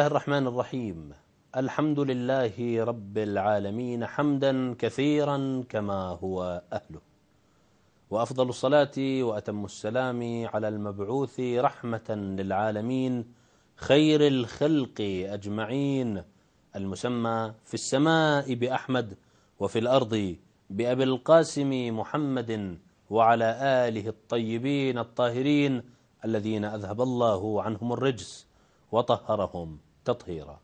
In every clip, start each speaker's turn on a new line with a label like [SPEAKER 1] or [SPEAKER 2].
[SPEAKER 1] الله الرحمن الرحيم الحمد لله رب العالمين حمدا كثيرا كما هو أهله وأفضل الصلاة وأتم السلام على المبعوث رحمة للعالمين خير الخلق أجمعين المسمى في السماء بأحمد وفي الأرض بأبي القاسم محمد وعلى آله الطيبين الطاهرين الذين أذهب الله عنهم الرجس وطهرهم تطهيرا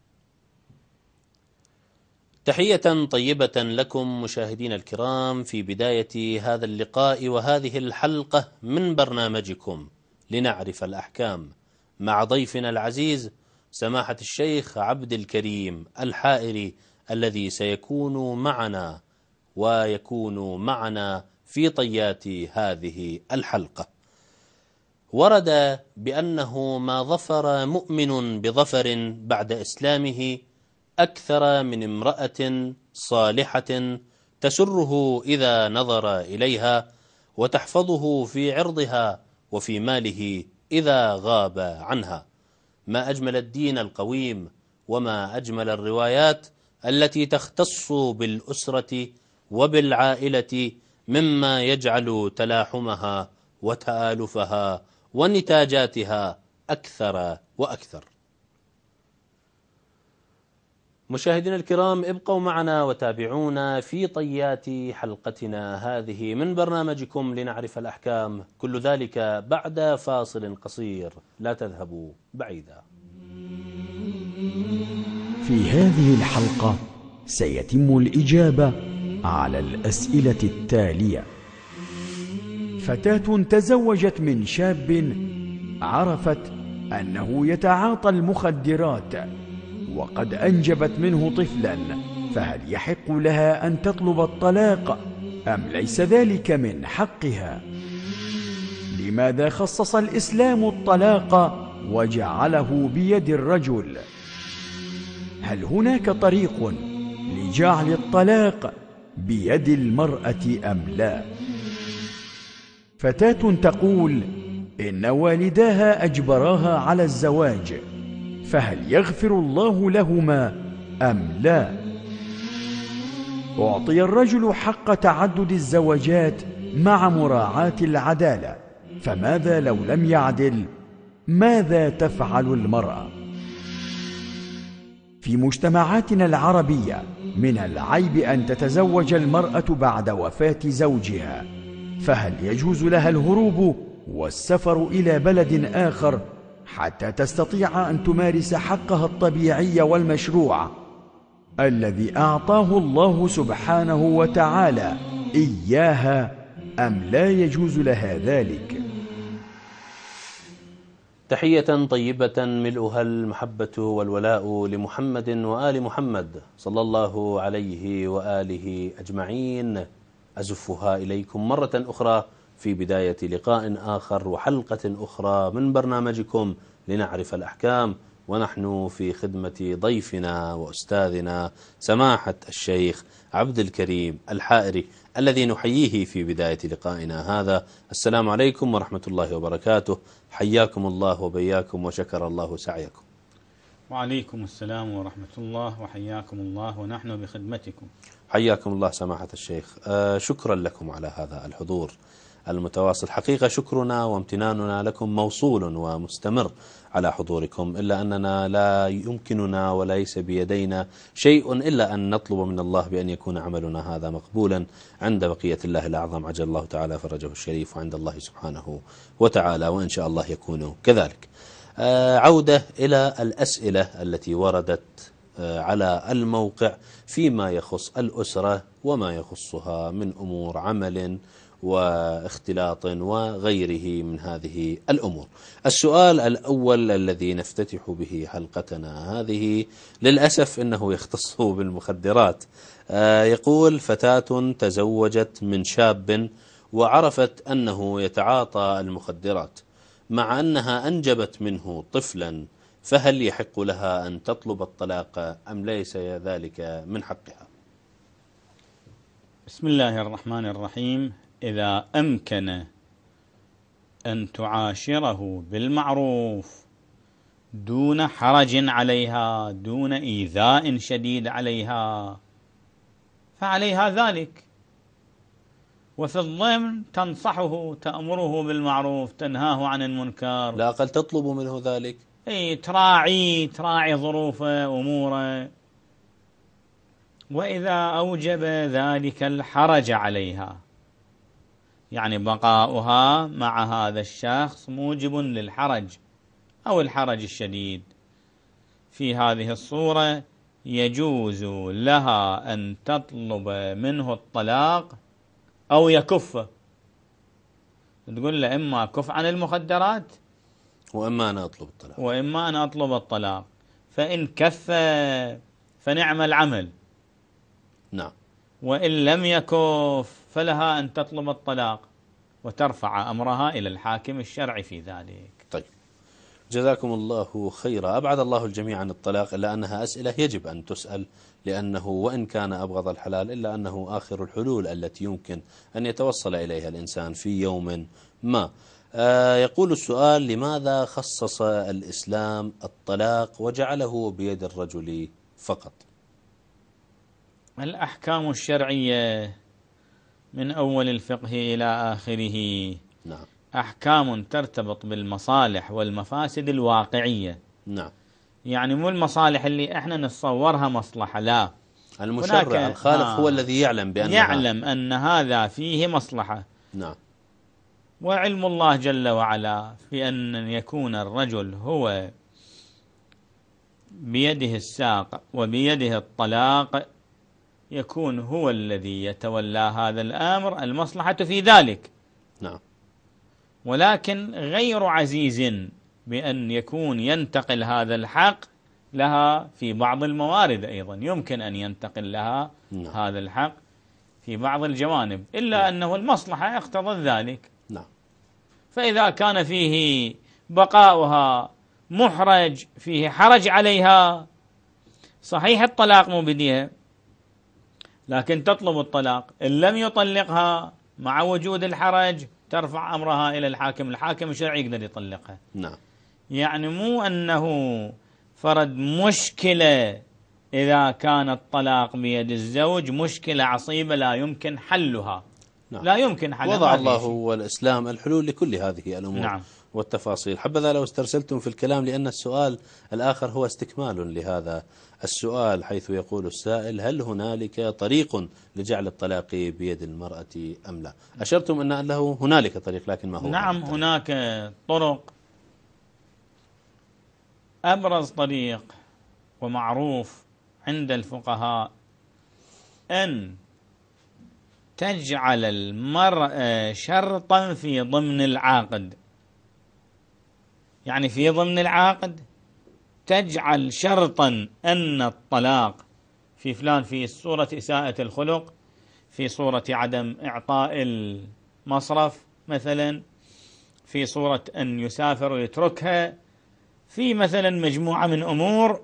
[SPEAKER 1] تحية طيبة لكم مشاهدين الكرام في بداية هذا اللقاء وهذه الحلقة من برنامجكم لنعرف الأحكام مع ضيفنا العزيز سماحة الشيخ عبد الكريم الحائري الذي سيكون معنا ويكون معنا في طيات هذه الحلقة ورد بأنه ما ظفر مؤمن بظفر بعد إسلامه أكثر من امرأة صالحة تسره إذا نظر إليها وتحفظه في عرضها وفي ماله إذا غاب عنها ما أجمل الدين القويم وما أجمل الروايات التي تختص بالأسرة وبالعائلة مما يجعل تلاحمها وتآلفها ونتاجاتها أكثر وأكثر مشاهدينا الكرام ابقوا معنا وتابعونا في طيات حلقتنا هذه من برنامجكم لنعرف الأحكام كل ذلك بعد فاصل قصير لا تذهبوا بعيدا
[SPEAKER 2] في هذه الحلقة سيتم الإجابة على الأسئلة التالية فتاة تزوجت من شاب عرفت أنه يتعاطى المخدرات وقد أنجبت منه طفلا فهل يحق لها أن تطلب الطلاق أم ليس ذلك من حقها؟ لماذا خصص الإسلام الطلاق وجعله بيد الرجل؟ هل هناك طريق لجعل الطلاق بيد المرأة أم لا؟ فتاة تقول إن والداها أجبراها على الزواج فهل يغفر الله لهما أم لا؟ أعطي الرجل حق تعدد الزواجات مع مراعاة العدالة فماذا لو لم يعدل؟ ماذا تفعل المرأة؟ في مجتمعاتنا العربية من العيب أن تتزوج المرأة بعد وفاة زوجها فهل يجوز لها الهروب والسفر الى بلد اخر حتى تستطيع ان تمارس حقها الطبيعي والمشروع الذي اعطاه الله سبحانه وتعالى اياها ام لا يجوز لها ذلك
[SPEAKER 1] تحيه طيبه ملؤها المحبه والولاء لمحمد وال محمد صلى الله عليه واله اجمعين أزفها إليكم مرة أخرى في بداية لقاء آخر وحلقة أخرى من برنامجكم لنعرف الأحكام ونحن في خدمة ضيفنا وأستاذنا سماحة الشيخ عبد الكريم الحائري الذي نحييه في بداية لقائنا هذا السلام عليكم ورحمة الله وبركاته حياكم الله وبياكم وشكر الله سعيكم
[SPEAKER 3] وعليكم السلام ورحمة الله وحياكم الله ونحن بخدمتكم
[SPEAKER 1] حياكم الله سماحة الشيخ آه، شكرا لكم على هذا الحضور المتواصل حقيقة شكرنا وامتناننا لكم موصول ومستمر على حضوركم إلا أننا لا يمكننا وليس بيدينا شيء إلا أن نطلب من الله بأن يكون عملنا هذا مقبولا عند بقية الله الأعظم عجل الله تعالى فرجه الشريف وعند الله سبحانه وتعالى وإن شاء الله يكون كذلك آه، عودة إلى الأسئلة التي وردت آه، على الموقع فيما يخص الأسرة وما يخصها من أمور عمل واختلاط وغيره من هذه الأمور السؤال الأول الذي نفتتح به حلقتنا هذه للأسف أنه يختص بالمخدرات آه، يقول فتاة تزوجت من شاب وعرفت أنه يتعاطى المخدرات مع أنها أنجبت منه طفلا فهل يحق لها أن تطلب الطلاق أم ليس ذلك من حقها بسم الله
[SPEAKER 3] الرحمن الرحيم إذا أمكن أن تعاشره بالمعروف دون حرج عليها دون إيذاء شديد عليها فعليها ذلك وفي الضمن تنصحه تأمره بالمعروف تنهاه عن المنكر لا أقل تطلب منه ذلك أي تراعي تراعي ظروفه أموره وإذا أوجب ذلك الحرج عليها يعني بقاؤها مع هذا الشخص موجب للحرج أو الحرج الشديد في هذه الصورة يجوز لها أن تطلب منه الطلاق أو يكفه تقول له إما كف عن المخدرات وإما أنا أطلب الطلاق وإما أنا أطلب الطلاق فإن كف فنعم العمل نعم وإن لم يكف فلها أن تطلب الطلاق وترفع أمرها إلى الحاكم الشرعي في ذلك
[SPEAKER 1] طيب جزاكم الله خيرا أبعد الله الجميع عن الطلاق إلا أنها أسئلة يجب أن تسأل لأنه وإن كان أبغض الحلال إلا أنه آخر الحلول التي يمكن أن يتوصل إليها الإنسان في يوم ما آه، يقول السؤال لماذا خصص الإسلام الطلاق وجعله بيد الرجل فقط
[SPEAKER 3] الأحكام الشرعية من أول الفقه إلى آخره نعم أحكام ترتبط بالمصالح والمفاسد الواقعية نعم يعني مو المصالح اللي احنا نتصورها مصلحة لا المشرع الخالق آه هو الذي يعلم بأن يعلم أن هذا فيه مصلحة نعم وعلم الله جل وعلا في أن يكون الرجل هو بيده الساق وبيده الطلاق يكون هو الذي يتولى هذا الأمر المصلحة في ذلك نعم ولكن غير عزيز بأن يكون ينتقل هذا الحق لها في بعض الموارد أيضا يمكن أن ينتقل لها نعم. هذا الحق في بعض الجوانب إلا نعم. أنه المصلحة اقتضت ذلك نعم فإذا كان فيه بقاؤها محرج فيه حرج عليها صحيح الطلاق مو بديه لكن تطلب الطلاق إن لم يطلقها مع وجود الحرج ترفع أمرها إلى الحاكم الحاكم الشرعي يقدر يطلقها نعم يعني مو أنه فرد مشكلة إذا كان الطلاق بيد الزوج مشكلة عصيبة لا يمكن حلها نعم. لا
[SPEAKER 1] يمكن حل وضع الله والإسلام الحلول لكل هذه الأمور نعم. والتفاصيل حبذا لو استرسلتم في الكلام لأن السؤال الآخر هو استكمال لهذا السؤال حيث يقول السائل هل هنالك طريق لجعل الطلاق بيد المرأة أم لا أشرتم أن له هنالك طريق لكن ما هو نعم
[SPEAKER 3] هناك طرق أبرز طريق ومعروف عند الفقهاء أن تجعل المرأة شرطا في ضمن العاقد يعني في ضمن العاقد تجعل شرطا أن الطلاق في فلان في صورة إساءة الخلق في صورة عدم إعطاء المصرف مثلا في صورة أن يسافر ويتركها في مثلا مجموعة من أمور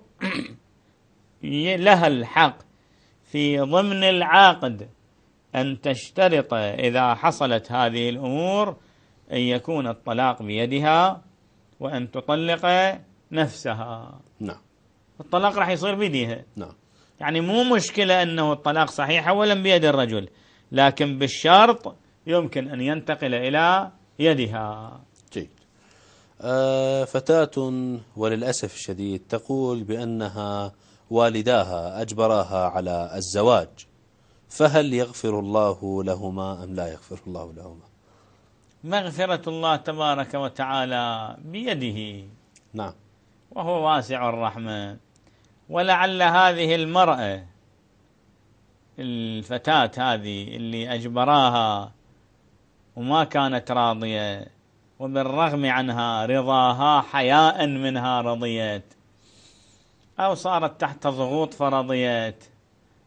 [SPEAKER 3] لها الحق في ضمن العاقد أن تشترط إذا حصلت هذه الأمور أن يكون الطلاق بيدها وأن تطلق نفسها نعم الطلاق راح يصير بيدها نعم يعني مو مشكلة أنه الطلاق صحيح أولا بيد الرجل لكن بالشرط يمكن أن ينتقل إلى يدها
[SPEAKER 1] جيد آه فتاة وللأسف الشديد تقول بأنها والداها أجبراها على الزواج فهل يغفر الله لهما أم لا يغفر الله لهما
[SPEAKER 3] مغفرة الله تبارك وتعالى بيده نعم وهو واسع الرحمة ولعل هذه المرأة الفتاة هذه اللي أجبراها وما كانت راضية وبالرغم عنها رضاها حياء منها رضيت أو صارت تحت ضغوط فرضيت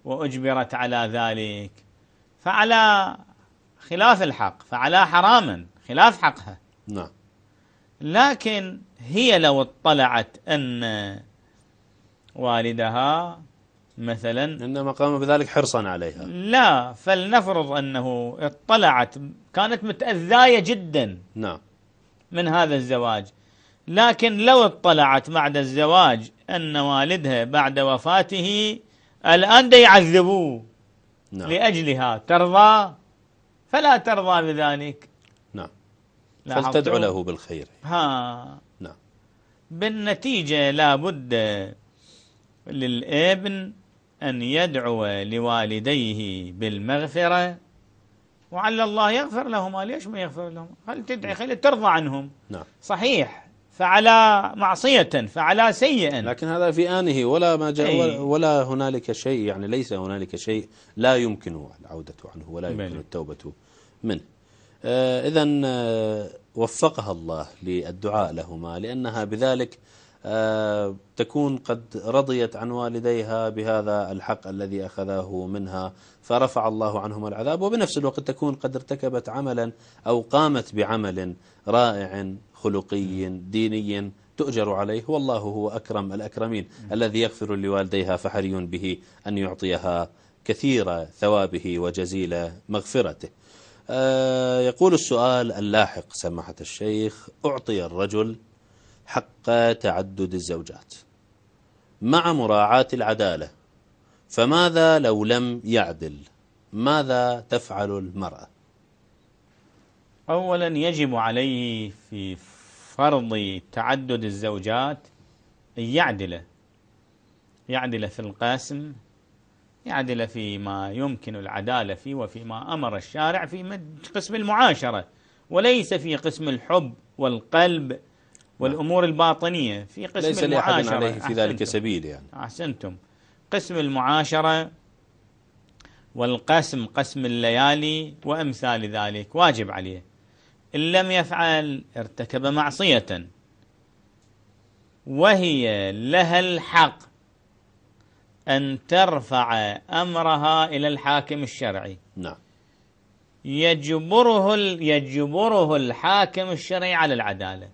[SPEAKER 3] وأجبرت على ذلك فعلى خلاف الحق فعلى حراما خلاف حقها نعم لكن هي لو اطلعت أن
[SPEAKER 1] والدها مثلا إنما قام بذلك حرصا عليها
[SPEAKER 3] لا فلنفرض أنه اطلعت كانت متأذاية جدا نعم من هذا الزواج لكن لو اطلعت بعد الزواج أن والدها بعد وفاته الآن دا يعذبوه نعم. لأجلها ترضى فلا ترضى بذلك نعم فلتدعو له بالخير ها نعم بالنتيجة لابد للابن أن يدعو لوالديه بالمغفرة وعلى الله يغفر لهما ليش ما يغفر لهم
[SPEAKER 1] خل تدعي خلي ترضى عنهم نعم. صحيح فعلى معصية فعلى سيئا لكن هذا في آنه ولا ما جاء إيه. ولا هنالك شيء يعني ليس هنالك شيء لا يمكن العودة عنه ولا يمكن التوبة منه آه إذا آه، وفقها الله للدعاء لهما لأنها بذلك آه تكون قد رضيت عن والديها بهذا الحق الذي أخذاه منها فرفع الله عنهما العذاب وبنفس الوقت تكون قد ارتكبت عملا أو قامت بعمل رائع خلقي ديني تؤجر عليه والله هو أكرم الأكرمين م. الذي يغفر لوالديها فحري به أن يعطيها كثير ثوابه وجزيل مغفرته آه يقول السؤال اللاحق سماحة الشيخ أعطي الرجل حق تعدد الزوجات مع مراعاة العدالة فماذا لو لم يعدل ماذا تفعل المرأة
[SPEAKER 3] أولا يجب عليه في فرض تعدد الزوجات يعدله يعدله في القسم يعدل فيما يمكن العدالة فيه وفيما أمر الشارع في قسم المعاشرة وليس في قسم الحب والقلب والأمور الباطنية في قسم ليس المعاشرة ليس عليه في ذلك سبيل يعني أحسنتم قسم المعاشرة والقسم قسم الليالي وأمثال ذلك واجب عليه إن لم يفعل ارتكب معصية وهي لها الحق أن ترفع أمرها إلى الحاكم الشرعي نعم يجبره يجبره الحاكم الشرعي على العدالة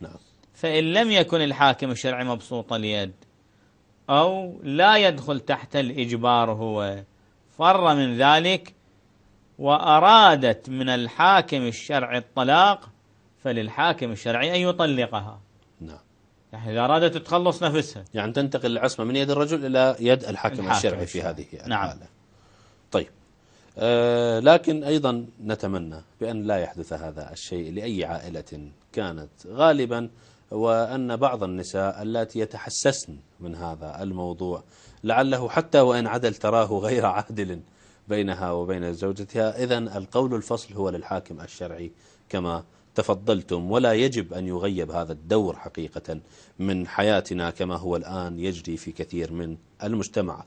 [SPEAKER 3] نعم فإن لم يكن الحاكم الشرعي مبسوط اليد أو لا يدخل تحت الإجبار هو فر من ذلك وأرادت من الحاكم الشرعي
[SPEAKER 1] الطلاق فللحاكم الشرعي
[SPEAKER 3] أن يطلقها
[SPEAKER 1] نعم يعني إذا أرادت تتخلص نفسها يعني تنتقل العصمة من يد الرجل إلى يد الحاكم, الحاكم الشرعي في هذه الحالة نعم طيب آه لكن أيضا نتمنى بأن لا يحدث هذا الشيء لأي عائلة كانت غالبا وأن بعض النساء التي يتحسسن من هذا الموضوع لعله حتى وإن عدل تراه غير عادل بينها وبين زوجتها إذا القول الفصل هو للحاكم الشرعي كما تفضلتم ولا يجب أن يغيب هذا الدور حقيقة من حياتنا كما هو الآن يجري في كثير من المجتمعات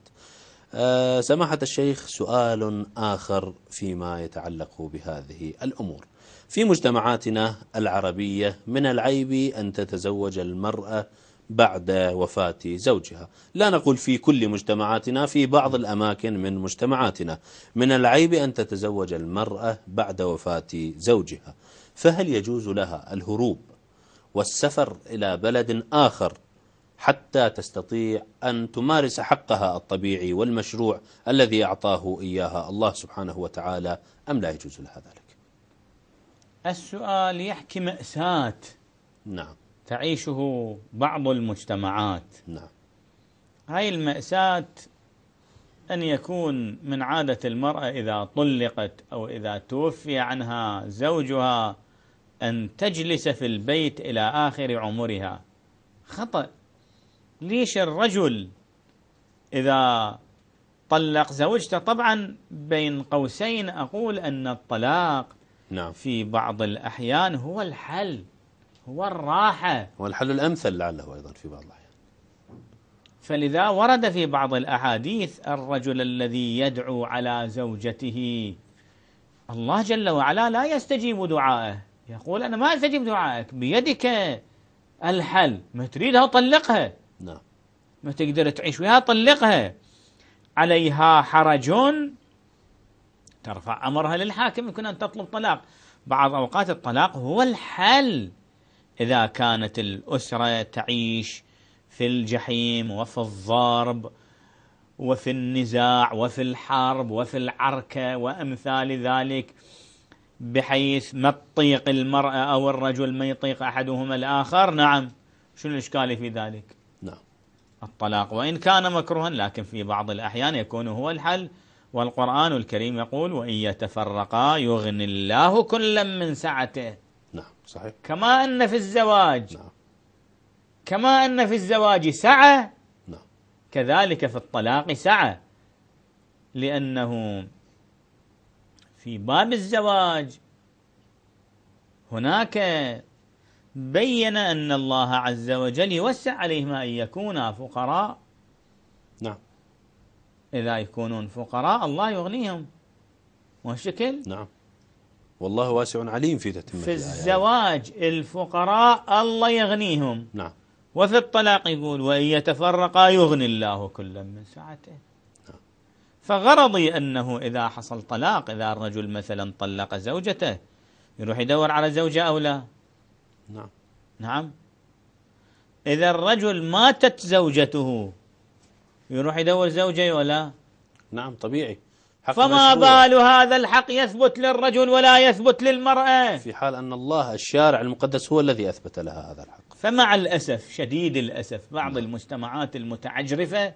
[SPEAKER 1] آه، سماحة الشيخ سؤال آخر فيما يتعلق بهذه الأمور في مجتمعاتنا العربية من العيب أن تتزوج المرأة بعد وفاة زوجها لا نقول في كل مجتمعاتنا في بعض الأماكن من مجتمعاتنا من العيب أن تتزوج المرأة بعد وفاة زوجها فهل يجوز لها الهروب والسفر إلى بلد آخر حتى تستطيع أن تمارس حقها الطبيعي والمشروع الذي أعطاه إياها الله سبحانه وتعالى أم لا يجوز لها ذلك
[SPEAKER 3] السؤال يحكي مأساة نعم تعيشه بعض المجتمعات نعم هاي المأساة أن يكون من عادة المرأة إذا طلقت أو إذا توفي عنها زوجها أن تجلس في البيت إلى آخر عمرها خطأ ليش الرجل إذا طلق زوجته طبعا بين قوسين أقول أن الطلاق نعم. في بعض الأحيان هو الحل هو الراحة والحل الأمثل لعله أيضا في بعض الأحيان فلذا ورد في بعض الأحاديث الرجل الذي يدعو على زوجته الله جل وعلا لا يستجيب دعائه يقول أنا ما أستجيب دعائك بيدك الحل ما تريدها طلقها نعم ما تقدر تعيش وياها طلقها عليها حرج ترفع أمرها للحاكم يمكن أن تطلب طلاق بعض أوقات الطلاق هو الحل إذا كانت الأسرة تعيش في الجحيم وفي الضرب وفي النزاع وفي الحرب وفي العركة وأمثال ذلك بحيث ما تطيق المرأة أو الرجل ما يطيق أحدهما الآخر نعم شو الإشكال في ذلك نعم الطلاق وإن كان مكروها لكن في بعض الأحيان يكون هو الحل والقرآن الكريم يقول وإن يتفرقا يغني الله كلا من سعته صحيح كما أن في الزواج نعم. كما أن في الزواج سعة نعم. كذلك في الطلاق سعة لأنه في باب الزواج هناك بين أن الله عز وجل يوسع عليهما أن يكونا فقراء نعم إذا يكونون فقراء الله يغنيهم مو شكل
[SPEAKER 1] نعم والله واسع عليم في تتمة في
[SPEAKER 3] الزواج الفقراء الله يغنيهم نعم وفي الطلاق يقول وإن يتفرقا يغني الله كلا من سعته نعم. فغرضي أنه إذا حصل طلاق إذا الرجل مثلا طلق زوجته يروح يدور على زوجة أو لا نعم نعم إذا الرجل ماتت زوجته يروح يدور زوجة ولا نعم
[SPEAKER 1] طبيعي فما مشروع. بال هذا الحق يثبت للرجل ولا يثبت للمرأة في حال أن الله الشارع المقدس هو الذي أثبت لها هذا الحق فمع الأسف شديد الأسف
[SPEAKER 3] بعض لا. المجتمعات المتعجرفة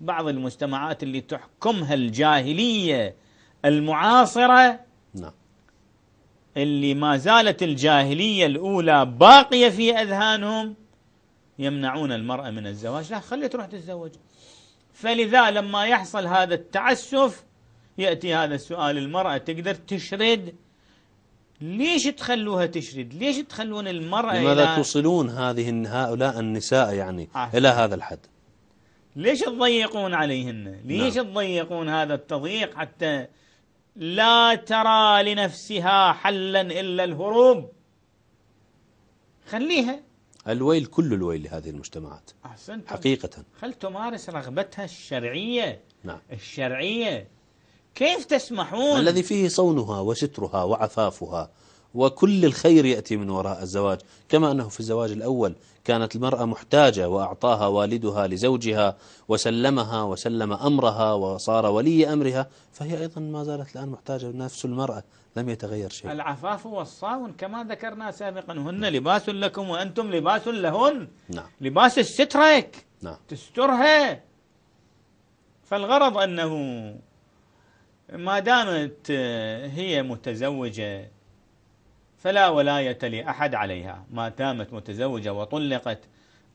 [SPEAKER 3] بعض المجتمعات اللي تحكمها الجاهلية المعاصرة نعم اللي ما زالت الجاهلية الأولى باقية في أذهانهم يمنعون المرأة من الزواج لا خلي تروح تتزوج فلذا لما يحصل هذا التعسف يأتي هذا السؤال المرأة تقدر تشرد ليش تخلوها تشرد ليش تخلون المرأة لماذا
[SPEAKER 1] توصلون هذه هؤلاء النساء يعني عشان. آه. إلى هذا الحد
[SPEAKER 3] ليش تضيقون عليهن نعم. ليش نعم. تضيقون هذا التضييق حتى لا ترى لنفسها حلا إلا الهروب خليها
[SPEAKER 1] الويل كل الويل لهذه المجتمعات أحسنت حقيقة
[SPEAKER 3] خل تمارس رغبتها الشرعية نعم. الشرعية كيف تسمحون الذي
[SPEAKER 1] فيه صونها وسترها وعفافها وكل الخير يأتي من وراء الزواج كما أنه في الزواج الأول كانت المرأة محتاجة وأعطاها والدها لزوجها وسلمها وسلم أمرها وصار ولي أمرها فهي أيضا ما زالت الآن محتاجة نفس المرأة لم يتغير شيء
[SPEAKER 3] العفاف والصاون كما ذكرنا سابقا هن لباس لكم وأنتم لباس لهن نعم. لباس السترك نعم. تسترها فالغرض أنه ما دامت آه، هي متزوجة فلا ولاية لأحد عليها ما دامت متزوجة وطلقت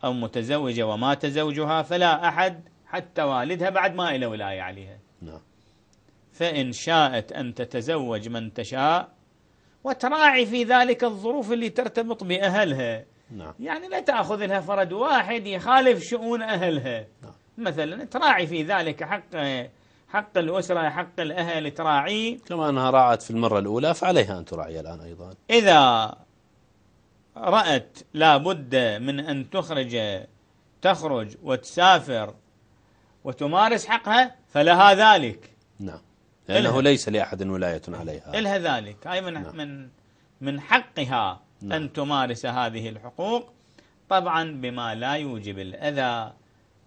[SPEAKER 3] أو متزوجة ومات زوجها فلا أحد حتى والدها بعد ما إلى ولاية عليها نعم فإن شاءت أن تتزوج من تشاء وتراعي في ذلك الظروف اللي ترتبط بأهلها نعم. يعني لا تأخذ لها فرد واحد يخالف شؤون أهلها نعم. مثلا تراعي في ذلك حق آه، حق الأسرة حق الأهل تراعيه
[SPEAKER 1] كما أنها راعت في المرة الأولى فعليها أن تراعي الآن أيضا
[SPEAKER 3] إذا رأت لابد من أن تخرج تخرج وتسافر وتمارس حقها فلها ذلك نعم لأنه إلها.
[SPEAKER 1] ليس لأحد ولاية عليها إلها
[SPEAKER 3] ذلك أي من, نعم. من, من حقها نعم. أن تمارس هذه الحقوق طبعا بما لا يوجب الأذى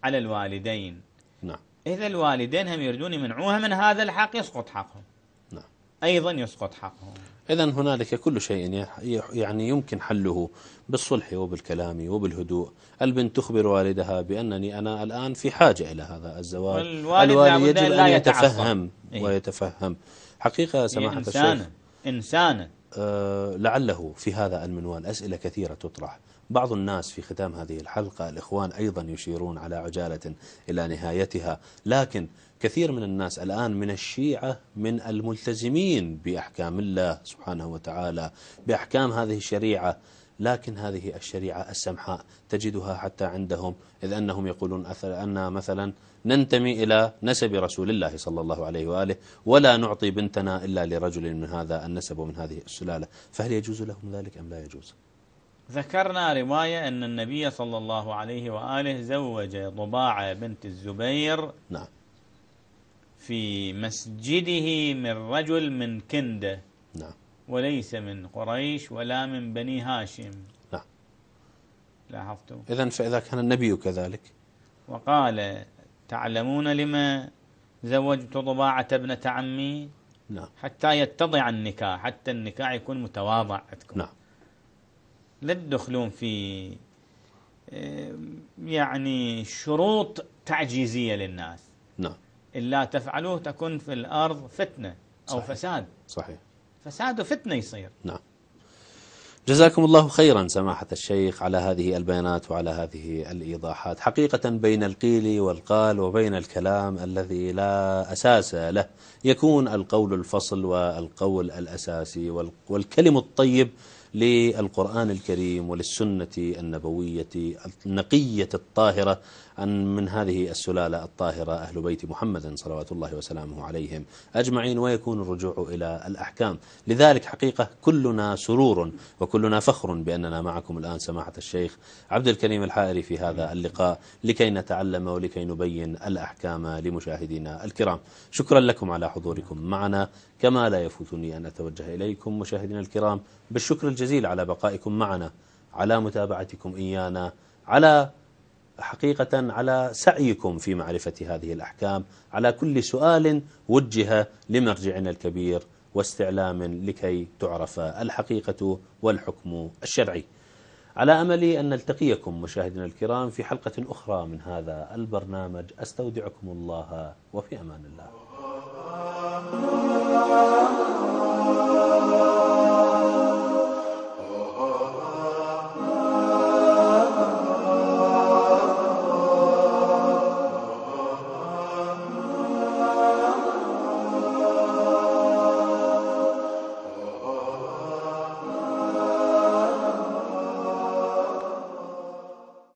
[SPEAKER 3] على الوالدين إذا الوالدين هم يريدون يمنعوها من هذا الحق يسقط حقهم نعم. أيضا يسقط حقهم
[SPEAKER 1] إذا هنالك كل شيء يعني يمكن حله بالصلح وبالكلام وبالهدوء البنت تخبر والدها بأنني أنا الآن في حاجة إلى هذا الزواج الوالد, الوالد يجب أن يتفهم إيه. ويتفهم حقيقة سماحة الشيخ إنسانا آه، لعله في هذا المنوال أسئلة كثيرة تطرح بعض الناس في ختام هذه الحلقة الإخوان أيضا يشيرون على عجالة إلى نهايتها لكن كثير من الناس الآن من الشيعة من الملتزمين بأحكام الله سبحانه وتعالى بأحكام هذه الشريعة لكن هذه الشريعة السمحاء تجدها حتى عندهم إذ أنهم يقولون أن مثلا ننتمي إلى نسب رسول الله صلى الله عليه وآله ولا نعطي بنتنا إلا لرجل من هذا النسب ومن هذه السلالة فهل يجوز لهم ذلك أم لا يجوز
[SPEAKER 3] ذكرنا رواية أن النبي صلى الله عليه وآله زوج ضباعة بنت الزبير نعم في مسجده من رجل من كنده نعم وليس من قريش ولا من بني هاشم نعم لاحظتم إذا
[SPEAKER 1] فإذا كان النبي كذلك
[SPEAKER 3] وقال تعلمون لما زوجت ضباعة ابنة عمي نعم حتى يتضع النكاح حتى النكاح يكون متواضع عندكم نعم لا تدخلون في يعني شروط تعجيزية للناس نعم إلا تفعلوه تكون في الأرض فتنة أو صحيح. فساد صحيح فساد وفتنة يصير
[SPEAKER 1] نعم جزاكم الله خيرا سماحة الشيخ على هذه البيانات وعلى هذه الإيضاحات حقيقة بين القيل والقال وبين الكلام الذي لا أساس له يكون القول الفصل والقول الأساسي والكلم الطيب للقرآن الكريم وللسنة النبوية النقية الطاهرة أن من هذه السلالة الطاهرة أهل بيت محمد صلوات الله وسلامه عليهم أجمعين ويكون الرجوع إلى الأحكام لذلك حقيقة كلنا سرور وكلنا فخر بأننا معكم الآن سماحة الشيخ عبد الكريم الحائري في هذا اللقاء لكي نتعلم ولكي نبين الأحكام لمشاهدينا الكرام شكرا لكم على حضوركم معنا كما لا يفوتني أن أتوجه إليكم مشاهدينا الكرام بالشكر الجزيل على بقائكم معنا على متابعتكم إيانا على حقيقة على سعيكم في معرفة هذه الأحكام على كل سؤال وجه لمرجعنا الكبير واستعلام لكي تعرف الحقيقة والحكم الشرعي على أمل أن نلتقيكم مشاهدنا الكرام في حلقة أخرى من هذا البرنامج أستودعكم الله وفي أمان الله